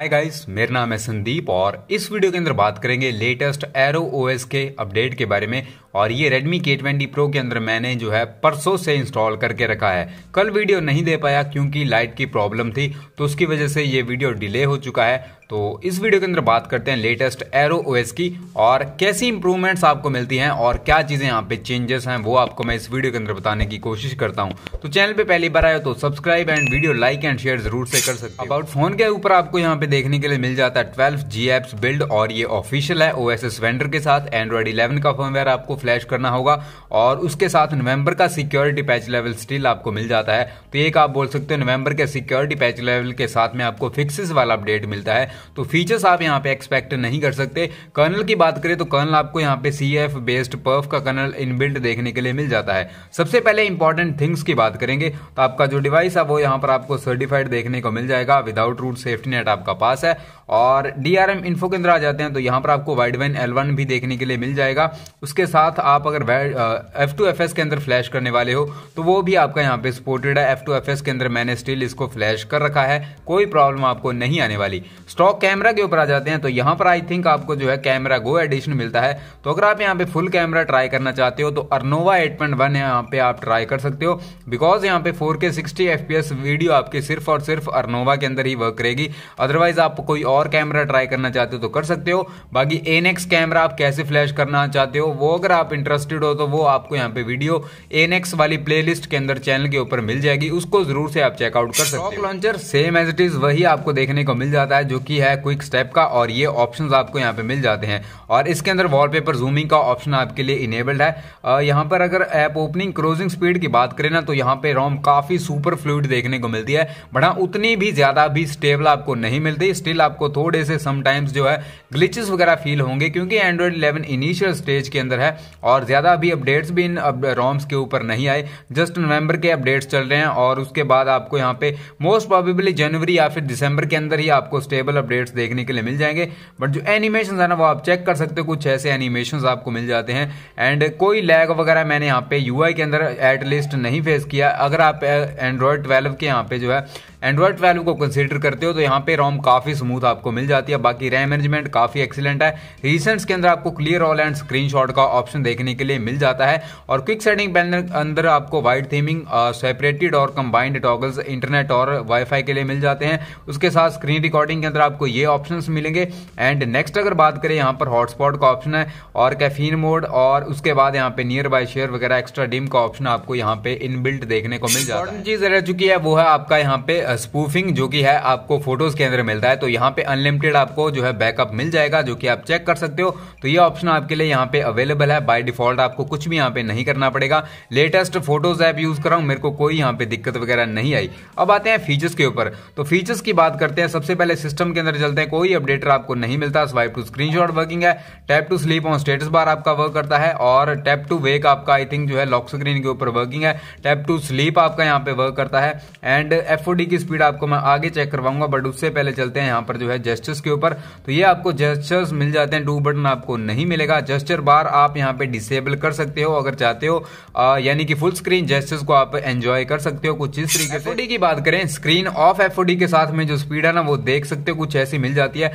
hi guys मेरा नाम है संदीप और इस वीडियो के अंदर बात करेंगे लेटेस्ट एरो ओएस के अपडेट के बारे में और ये रेडमी के ट्वेंटी प्रो के अंदर मैंने जो है परसों से इंस्टॉल करके रखा है कल वीडियो नहीं दे पाया क्योंकि लाइट की प्रॉब्लम थी तो उसकी वजह से ये वीडियो डिले हो चुका है तो इस वीडियो के अंदर बात करते हैं लेटेस्ट एरो ओएस की और कैसी इंप्रूवमेंट्स आपको मिलती हैं और क्या चीज़ें यहाँ पे चेंजेस हैं वो आपको मैं इस वीडियो के अंदर बताने की कोशिश करता हूँ तो चैनल पे पहली बार आए तो subscribe and video like and share जरूर से कर सकते अबाउट फोन के ऊपर आपको यहाँ पे देखने के लिए मिल जाता है ट्वेल्व जी एप्स बिल्ड और ये ऑफिशियल है ओ एस वेंडर के साथ एंड्रॉइड इलेवन का फोनवेयर आपको फ्लैश करना होगा और उसके साथ नवंबर का सिक्योरिटी पैच लेवल स्टिल आपको मिल जाता है तो एक आप बोल सकते हो नवंबर के सिक्योरिटी पैच लेवल के साथ में आपको फिक्सिस वाला अपडेट मिलता है तो फीचर्स आप यहाँ पे एक्सपेक्ट नहीं कर सकते कर्नल की बात करें तो कर्नल आपको यहाँ पे सी एफ बेस्ड पर्फ का कर्नल इनबिल्ट देखने के लिए मिल जाता है सबसे पहले इंपॉर्टेंट थिंग्स की बात करेंगे तो आपका जो डिवाइस है वो यहाँ पर आपको सर्टिफाइड देखने को मिल जाएगा विदाउट रूट सेफ्टी नेट आपका पास है और डीआरएम इन्फो के अंदर आ जाते हैं तो यहाँ पर आपको वाइड वैन एल भी देखने के लिए मिल जाएगा उसके साथ आप अगर एफ टू एफ एस के अंदर फ्लैश करने वाले हो तो वो भी आपका यहाँ पे सपोर्टेड है एफ टू एफ एस के अंदर मैंने स्टिल इसको फ्लैश कर रखा है कोई प्रॉब्लम आपको नहीं आने वाली स्टॉक कैमरा के ऊपर आ जाते हैं तो यहाँ पर आई थिंक आपको जो है कैमरा गो एडिशन मिलता है तो अगर आप यहाँ पे फुल कैमरा ट्राई करना चाहते हो तो अर्नोवा एट पॉइंट वन यहाँ पे आप ट्राई कर सकते हो बिकॉज यहाँ पे four K sixty F P S video आपके सिर्फ और सिर्फ अर्नोवा के अंदर ही वर्क करेगी अदरवाइज आप कोई और और कैमरा ट्राई करना चाहते हो तो कर सकते हो बाकी एनएक्स कैमरा आप कैसे फ्लैश करना चाहते हो वो अगर आप इंटरेस्टेड हो तो वो आपको यहाँ पे वीडियो एनएक्स वाली प्ले के अंदर चैनल के ऊपर मिल जाएगी उसको जरूर से आप चेकआउट कर सकते हो launcher same as it is वही आपको देखने को मिल जाता है जो की है क्विक स्टेप का और ये ऑप्शन आपको यहाँ पे मिल जाते हैं और इसके अंदर वॉलपेपर जूमिंग का ऑप्शन आपके लिए इनेबल्ड है यहाँ पर अगर ऐप ओपनिंग क्रोजिंग स्पीड की बात करें ना तो यहाँ पे रोम काफी सुपर फ्लूड देखने को मिलती है बड़ा उतनी भी ज्यादा भी स्टेबल आपको नहीं मिलती स्टिल आपको आपको थोड़े से समटाइम्स जो है ग्लिचेस वगैरह फील होंगे क्योंकि एंड्रॉयड 11 इनिशियल स्टेज के अंदर है और ज़्यादा अभी अपडेट्स भी इन रॉम्स के ऊपर नहीं आए जस्ट नवंबर के अपडेट्स चल रहे हैं और उसके बाद आपको यहाँ पे मोस्ट प्रॉबेबली जनवरी या फिर दिसंबर के अंदर ही आपको स्टेबल अपडेट्स देखने के लिए मिल जाएंगे बट जो एनिमेशन है ना वो आप चेक कर सकते हो कुछ ऐसे एनिमेशन आपको मिल जाते हैं एंड कोई लैग वगैरह मैंने यहाँ पे यू के अंदर एटलीस्ट नहीं फेस किया अगर आप एंड्रॉयड ट्वेल्व के यहाँ पे जो है एंड्रॉइड वैल्यू को कंसिडर करते हो तो यहाँ पे रोम काफी स्मूथ आपको मिल जाती है बाकी रैम मैनेजमेंट काफी एक्सीलेंट है रिसेंट्स के अंदर आपको क्लियर ऑल एंड स्क्रीन का ऑप्शन देखने के लिए मिल जाता है और क्विक सेटिंग पैनल अंदर आपको वाइड थीमिंग सेपरेटेड और कंबाइंड टॉगल्स इंटरनेट और वाईफाई के लिए मिल जाते हैं उसके साथ स्क्रीन रिकॉर्डिंग के अंदर आपको ये ऑप्शन मिलेंगे एंड नेक्स्ट अगर बात करें यहाँ पर हॉटस्पॉट का ऑप्शन है और कैफीन मोड और उसके बाद यहाँ पे नियर बाय शेयर वगैरह एक्स्ट्रा डिम का ऑप्शन आपको यहाँ पे इनबिल्ट देखने को मिल जाता है चीज रह चुकी है वो है आपका यहाँ पे स्पूफिंग जो कि है आपको फोटोज के अंदर मिलता है तो यहाँ पे अनलिमिटेड आपको जो है बैकअप मिल जाएगा जो कि आप चेक कर सकते हो तो ये ऑप्शन आपके लिए यहाँ पे अवेलेबल है बाय डिफॉल्ट आपको कुछ भी यहाँ पे नहीं करना पड़ेगा लेटेस्ट फोटोज ऐप यूज कर रहा हूँ मेरे को कोई यहाँ पे दिक्कत वगैरह नहीं आई अब आते हैं फीचर्स के ऊपर तो फीचर्स की बात करते हैं सबसे पहले सिस्टम के अंदर चलते हैं कोई अपडेटर आपको नहीं मिलता स्वाइप टू स्क्रीन वर्किंग है tap to sleep on status bar आपका वर्क करता है और टैप टू वेक आपका आई थिंक जो है लॉक स्क्रीन के ऊपर वर्किंग है टैप टू स्लीप आपका यहाँ पे वर्क करता है एंड एफ की स्पीड आपको मैं आगे चेक करवाऊंगा बट उससे पहले चलते हैं यहाँ पर जो है जेस्टर्स के ऊपर तो ये आपको जेस्टर्स मिल जाते हैं डू बटन आपको नहीं मिलेगा जेस्टर बार आप यहाँ पे डिसेबल कर सकते हो अगर चाहते हो यानी कि फुल स्क्रीन जेस्टर्स को आप एंजॉय कर सकते हो कुछ इस तरीके से की बात करें स्क्रीन ऑफ एफ के साथ में जो स्पीड है ना वो देख सकते हो कुछ ऐसी मिल जाती है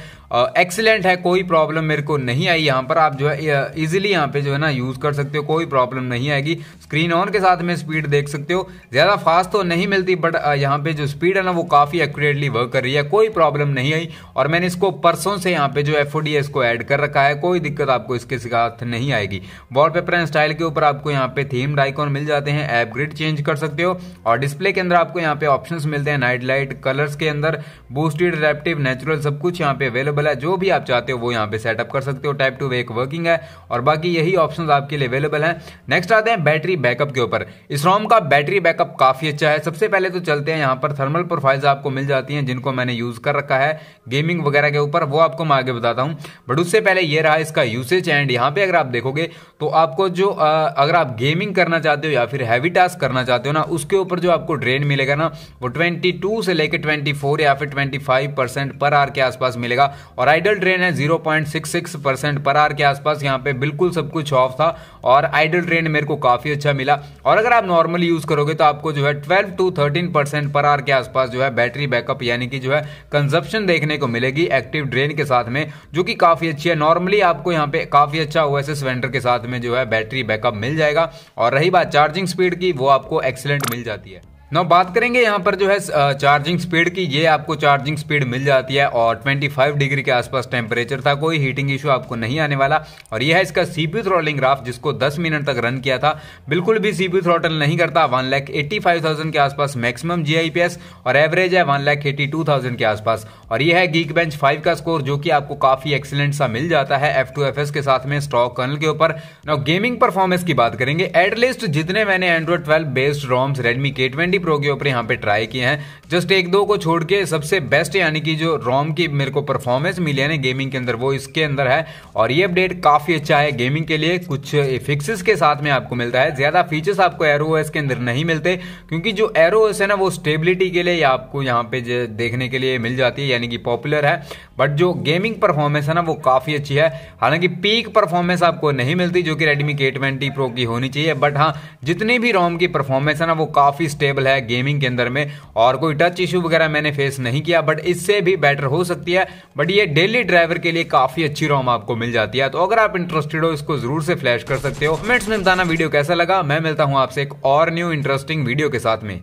एक्सीलेंट है कोई प्रॉब्लम मेरे को नहीं आई यहाँ पर आप जो है इजिली यहाँ पे जो है ना यूज कर सकते हो कोई प्रॉब्लम नहीं आएगी स्क्रीन ऑन के साथ में स्पीड देख सकते हो ज्यादा फास्ट तो नहीं मिलती बट यहाँ पे जो स्पीड स्पीड है ना वो काफ़ी एक्यूरेटली वर्क कर रही है कोई प्रॉब्लम नहीं आई और मैंने इसको परसों से यहाँ पे जो एफ इसको ऐड कर रखा है कोई दिक्कत आपको इसके साथ नहीं आएगी वॉलपेपर एंड स्टाइल के ऊपर आपको यहाँ पे थीम आइकॉन मिल जाते हैं एप ग्रिड चेंज कर सकते हो और डिस्प्ले के अंदर आपको यहाँ पे ऑप्शन मिलते हैं नाइट लाइट कलर्स के अंदर बूस्टेड रेप्टिव नेचुरल सब कुछ यहाँ पे अवेलेबल है जो भी आप चाहते हो वो यहाँ पे सेटअप कर सकते हो टाइप टू वे एक वर्किंग है और बाकी यही ऑप्शन आपके लिए अवेलेबल है नेक्स्ट आते हैं बैटरी बैकअप के ऊपर इस रोम का बैटरी बैकअप काफी अच्छा है सबसे पहले तो चलते हैं यहाँ पर थर्मल जनरल प्रोफाइल्स आपको मिल जाती हैं जिनको मैंने यूज़ कर रखा है गेमिंग वगैरह के ऊपर वो आपको मैं आगे बताता हूँ बट उससे पहले ये रहा इसका यूसेज एंड यहाँ पे अगर आप देखोगे तो आपको जो आ, अगर आप गेमिंग करना चाहते हो या फिर हैवी टास्क करना चाहते हो ना उसके ऊपर जो आपको ड्रेन मिलेगा ना वो ट्वेंटी से लेकर ट्वेंटी या फिर ट्वेंटी पर आर के आसपास मिलेगा और आइडल ट्रेन है जीरो पर आर के आसपास यहाँ पे बिल्कुल सब कुछ ऑफ था और आइडल ट्रेन मेरे को काफ़ी अच्छा मिला और अगर आप नॉर्मली यूज़ करोगे तो आपको जो है twelve to thirteen per hour के आसपास आसपास जो है बैटरी बैकअप यानी कि जो है कंजप्शन देखने को मिलेगी एक्टिव ड्रेन के साथ में जो कि काफी अच्छी है नॉर्मली आपको यहाँ पे काफी अच्छा ओ एस के साथ में जो है बैटरी बैकअप मिल जाएगा और रही बात चार्जिंग स्पीड की वो आपको एक्सीलेंट मिल जाती है ना बात करेंगे यहाँ पर जो है चार्जिंग स्पीड की ये आपको चार्जिंग स्पीड मिल जाती है और 25 डिग्री के आसपास टेम्परेचर था कोई हीटिंग इशू आपको नहीं आने वाला और यह है इसका सीपी थ्रॉटलिंग ग्राफ जिसको 10 मिनट तक रन किया था बिल्कुल भी सीपी थ्रॉटल नहीं करता one lakh eighty five thousand के आसपास मैक्सिमम जी और एवरेज है one lakh eighty two thousand के आसपास और यह है गीक बेंच फाइव का स्कोर जो कि आपको काफी एक्सीलेंट सा मिल जाता है एफ टू एफ एस के साथ में स्टॉक कर्नल के ऊपर ना गेमिंग परफॉर्मेंस की बात करेंगे एटलीस्ट जितने मैंने Android twelve based ROMs Redmi K twenty Pro के ऊपर यहाँ पे ट्राई किए हैं जस्ट एक दो को छोड़ के सबसे बेस्ट यानी कि जो रोम की मेरे को परफॉर्मेंस मिली है ना गेमिंग के अंदर वो इसके अंदर है और ये अपडेट काफी अच्छा है गेमिंग के लिए कुछ फिक्सेस के साथ में आपको मिलता है ज्यादा फीचर्स आपको एरो के अंदर नहीं मिलते क्योंकि जो एरो है ना वो स्टेबिलिटी के लिए आपको यहाँ पे देखने के लिए मिल जाती है यानी कि पॉपुलर है बट जो गेमिंग परफॉर्मेंस है ना वो काफ़ी अच्छी है हालांकि पीक परफॉर्मेंस आपको नहीं मिलती जो कि रेडमी के ट्वेंटी प्रो की होनी चाहिए बट हाँ जितनी भी रोम की परफॉर्मेंस है ना वो काफ़ी स्टेबल है गेमिंग के अंदर में और कोई टच इशू वगैरह मैंने फेस नहीं किया बट इससे भी बेटर हो सकती है बट ये डेली ड्राइवर के लिए काफ़ी अच्छी रोम आपको मिल जाती है तो अगर आप इंटरेस्टेड हो इसको जरूर से फ्लैश कर सकते हो कमेंट्स में बताना वीडियो कैसा लगा मैं मिलता हूँ आपसे एक और न्यू इंटरेस्टिंग वीडियो के साथ में